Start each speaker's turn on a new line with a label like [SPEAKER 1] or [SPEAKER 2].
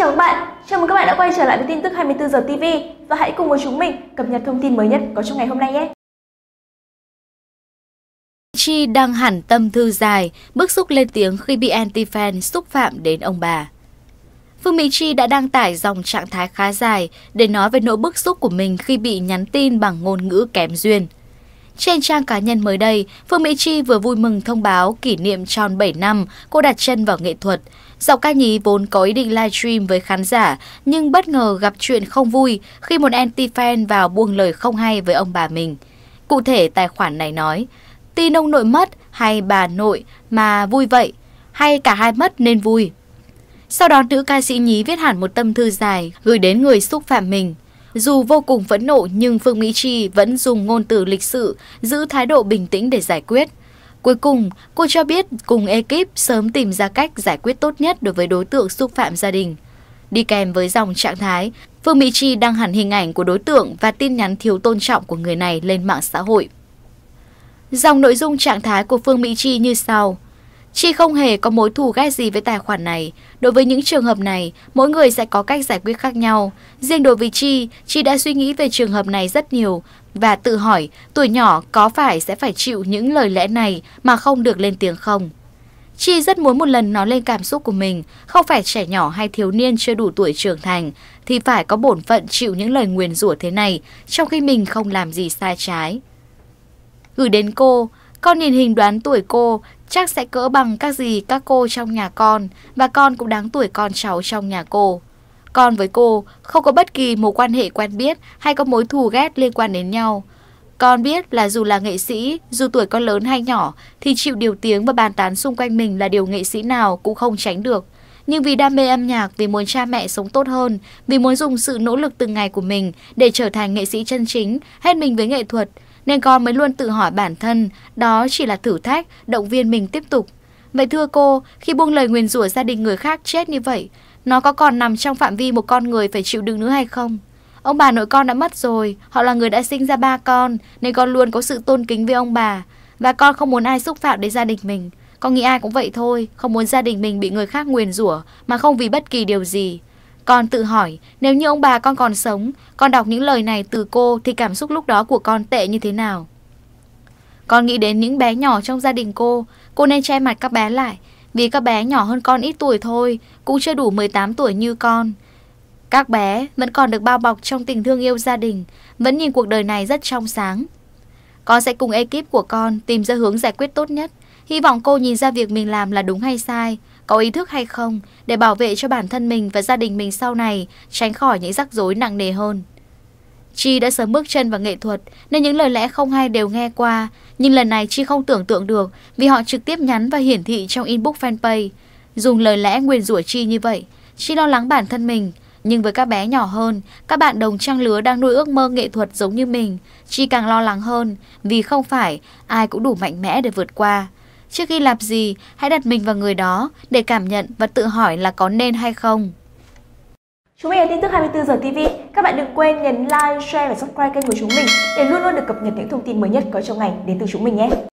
[SPEAKER 1] chào các bạn, chào mừng các bạn đã quay trở lại với tin tức 24 giờ TV và hãy cùng với chúng mình cập nhật thông tin mới nhất có trong ngày hôm nay nhé. Chi đăng hẳn tâm thư dài, bức xúc lên tiếng khi bị anti-fan xúc phạm đến ông bà. Phương Mỹ Chi đã đăng tải dòng trạng thái khá dài để nói về nỗi bức xúc của mình khi bị nhắn tin bằng ngôn ngữ kém duyên – trên trang cá nhân mới đây, Phương Mỹ Chi vừa vui mừng thông báo kỷ niệm tròn 7 năm cô đặt chân vào nghệ thuật. Giọng ca nhí vốn có ý định livestream với khán giả, nhưng bất ngờ gặp chuyện không vui khi một anti-fan vào buông lời không hay với ông bà mình. Cụ thể, tài khoản này nói, tin ông nội mất hay bà nội mà vui vậy, hay cả hai mất nên vui. Sau đó nữ ca sĩ nhí viết hẳn một tâm thư dài gửi đến người xúc phạm mình. Dù vô cùng phẫn nộ nhưng Phương Mỹ Chi vẫn dùng ngôn từ lịch sự, giữ thái độ bình tĩnh để giải quyết. Cuối cùng, cô cho biết cùng ekip sớm tìm ra cách giải quyết tốt nhất đối với đối tượng xúc phạm gia đình. Đi kèm với dòng trạng thái, Phương Mỹ Chi đăng hẳn hình ảnh của đối tượng và tin nhắn thiếu tôn trọng của người này lên mạng xã hội. Dòng nội dung trạng thái của Phương Mỹ Chi như sau – Chi không hề có mối thù ghét gì với tài khoản này. Đối với những trường hợp này, mỗi người sẽ có cách giải quyết khác nhau. Riêng đối với Chi, Chi đã suy nghĩ về trường hợp này rất nhiều và tự hỏi tuổi nhỏ có phải sẽ phải chịu những lời lẽ này mà không được lên tiếng không? Chi rất muốn một lần nói lên cảm xúc của mình, không phải trẻ nhỏ hay thiếu niên chưa đủ tuổi trưởng thành thì phải có bổn phận chịu những lời nguyền rủa thế này trong khi mình không làm gì sai trái. Gửi đến cô, con nhìn hình đoán tuổi cô, Chắc sẽ cỡ bằng các gì các cô trong nhà con và con cũng đáng tuổi con cháu trong nhà cô. Con với cô không có bất kỳ mối quan hệ quen biết hay có mối thù ghét liên quan đến nhau. Con biết là dù là nghệ sĩ, dù tuổi con lớn hay nhỏ, thì chịu điều tiếng và bàn tán xung quanh mình là điều nghệ sĩ nào cũng không tránh được. Nhưng vì đam mê âm nhạc, vì muốn cha mẹ sống tốt hơn, vì muốn dùng sự nỗ lực từng ngày của mình để trở thành nghệ sĩ chân chính, hết mình với nghệ thuật, nên con mới luôn tự hỏi bản thân, đó chỉ là thử thách, động viên mình tiếp tục. Vậy thưa cô, khi buông lời nguyền rủa gia đình người khác chết như vậy, nó có còn nằm trong phạm vi một con người phải chịu đựng nữa hay không? Ông bà nội con đã mất rồi, họ là người đã sinh ra ba con, nên con luôn có sự tôn kính với ông bà. Và con không muốn ai xúc phạm đến gia đình mình. Con nghĩ ai cũng vậy thôi, không muốn gia đình mình bị người khác nguyền rủa mà không vì bất kỳ điều gì. Con tự hỏi, nếu như ông bà con còn sống, con đọc những lời này từ cô thì cảm xúc lúc đó của con tệ như thế nào? Con nghĩ đến những bé nhỏ trong gia đình cô, cô nên che mặt các bé lại, vì các bé nhỏ hơn con ít tuổi thôi, cũng chưa đủ 18 tuổi như con. Các bé vẫn còn được bao bọc trong tình thương yêu gia đình, vẫn nhìn cuộc đời này rất trong sáng. Con sẽ cùng ekip của con tìm ra hướng giải quyết tốt nhất. Hy vọng cô nhìn ra việc mình làm là đúng hay sai, có ý thức hay không để bảo vệ cho bản thân mình và gia đình mình sau này, tránh khỏi những rắc rối nặng nề hơn. Chi đã sớm bước chân vào nghệ thuật nên những lời lẽ không hay đều nghe qua, nhưng lần này Chi không tưởng tượng được vì họ trực tiếp nhắn và hiển thị trong inbox fanpage. Dùng lời lẽ nguyền rủa Chi như vậy, Chi lo lắng bản thân mình, nhưng với các bé nhỏ hơn, các bạn đồng trang lứa đang nuôi ước mơ nghệ thuật giống như mình, Chi càng lo lắng hơn vì không phải ai cũng đủ mạnh mẽ để vượt qua. Trước khi làm gì, hãy đặt mình vào người đó để cảm nhận và tự hỏi là có nên hay không. Chúng mình là tin tức 24 giờ TV. Các bạn đừng quên nhấn like, share và subscribe kênh của chúng mình để luôn luôn được cập nhật những thông tin mới nhất có trong ngày đến từ chúng mình nhé.